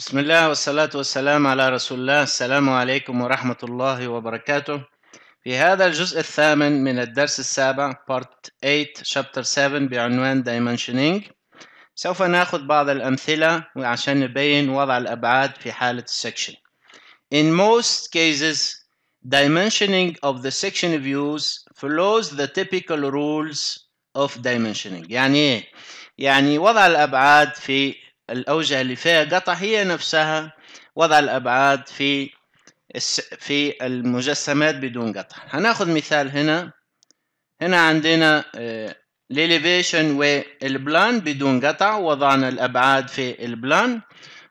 بسم الله والصلاة والسلام على رسول الله السلام عليكم ورحمة الله وبركاته في هذا الجزء الثامن من الدرس السابع Part 8 Chapter 7 بعنوان Dimensioning سوف نأخذ بعض الأمثلة وعشان نبين وضع الأبعاد في حالة السكشن In most cases dimensioning of the section views follows the typical rules of dimensioning يعني إيه؟ يعني وضع الأبعاد في الأوجه اللي فيها قطع هي نفسها وضع الأبعاد في في المجسمات بدون قطع هناخد مثال هنا هنا عندنا الاليفيشن آه، والبلان بدون قطع وضعنا الأبعاد في البلان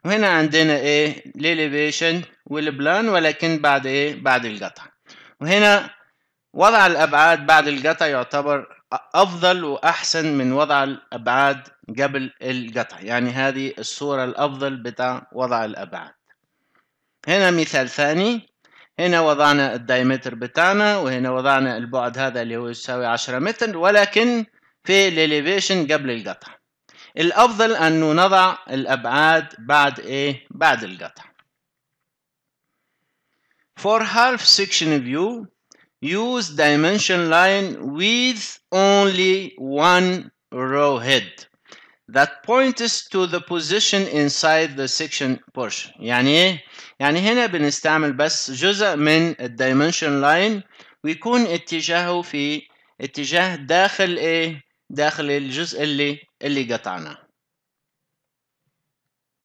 وهنا عندنا ايه الاليفيشن والبلان ولكن بعد ايه بعد القطع وهنا وضع الأبعاد بعد القطع يعتبر افضل واحسن من وضع الابعاد قبل القطع يعني هذه الصورة الافضل بتاع وضع الابعاد هنا مثال ثاني هنا وضعنا الدايمتر بتاعنا وهنا وضعنا البعد هذا اللي هو يساوي عشرة متر ولكن في الاليفيشن قبل القطع الافضل ان نضع الابعاد بعد ايه بعد القطع for half section view use dimension line with only one row head that points to the position inside the section portion يعني ايه يعني هنا بنستعمل بس جزء من الدايمنشن لاين ويكون اتجاهه في اتجاه داخل ايه داخل الجزء اللي اللي قطعناه